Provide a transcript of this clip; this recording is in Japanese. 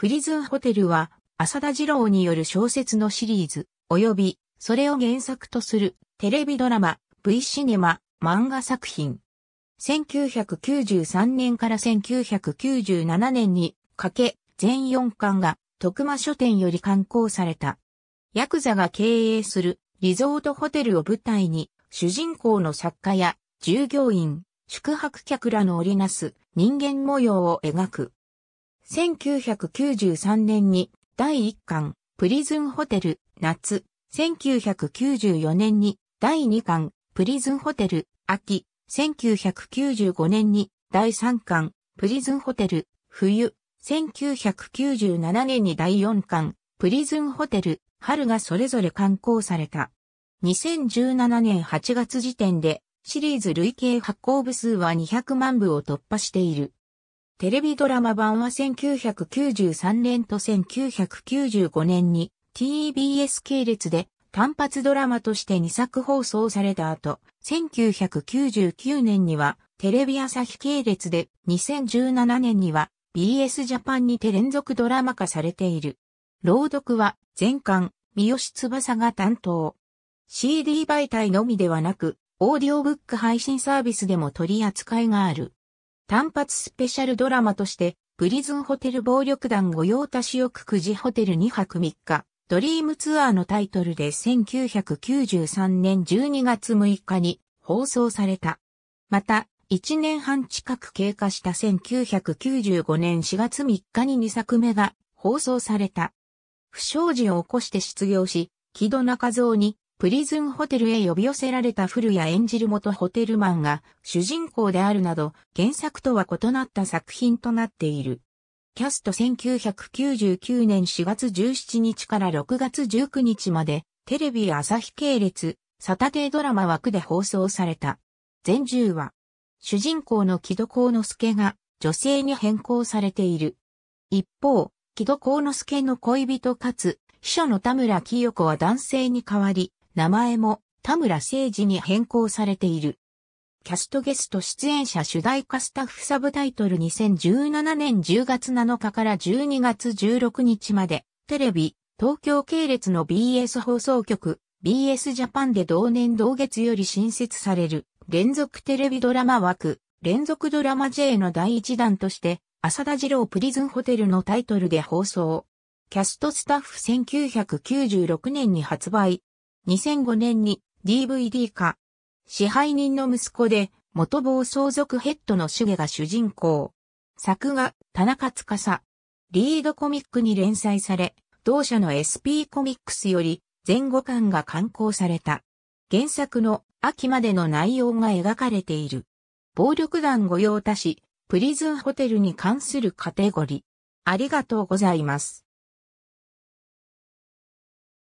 プリズンホテルは、浅田二郎による小説のシリーズ、及び、それを原作とする、テレビドラマ、V シネマ、漫画作品。1993年から1997年にかけ、全4巻が徳間書店より刊行された。ヤクザが経営するリゾートホテルを舞台に、主人公の作家や従業員、宿泊客らの織りなす人間模様を描く。1993年に第1巻、プリズンホテル、夏、1994年に第2巻、プリズンホテル、秋、1995年に第3巻、プリズンホテル、冬、1997年に第4巻、プリズンホテル、春がそれぞれ刊行された。2017年8月時点でシリーズ累計発行部数は200万部を突破している。テレビドラマ版は1993年と1995年に TBS 系列で単発ドラマとして2作放送された後、1999年にはテレビ朝日系列で2017年には BS ジャパンにて連続ドラマ化されている。朗読は全巻、三好翼が担当。CD 媒体のみではなく、オーディオブック配信サービスでも取り扱いがある。単発スペシャルドラマとして、プリズンホテル暴力団御用達翼くじホテル2泊3日、ドリームツアーのタイトルで1993年12月6日に放送された。また、1年半近く経過した1995年4月3日に2作目が放送された。不祥事を起こして失業し、木戸中蔵にプリズンホテルへ呼び寄せられた古谷演じる元ホテルマンが主人公であるなど原作とは異なった作品となっている。キャスト1999年4月17日から6月19日までテレビ朝日系列サタデードラマ枠で放送された。全10話。主人公の木戸幸之助が女性に変更されている。一方、木戸幸之助の恋人かつ秘書の田村清子は男性に代わり、名前も田村誠治に変更されている。キャストゲスト出演者主題歌スタッフサブタイトル2017年10月7日から12月16日まで、テレビ、東京系列の BS 放送局、BS ジャパンで同年同月より新設される、連続テレビドラマ枠、連続ドラマ J の第一弾として、浅田二郎プリズンホテルのタイトルで放送。キャストスタッフ1996年に発売、2005年に DVD 化。支配人の息子で元暴相続ヘッドのシュゲが主人公。作画、田中司。リードコミックに連載され、同社の SP コミックスより前後巻が刊行された。原作の秋までの内容が描かれている。暴力団御用達、プリズンホテルに関するカテゴリー。ありがとうございます。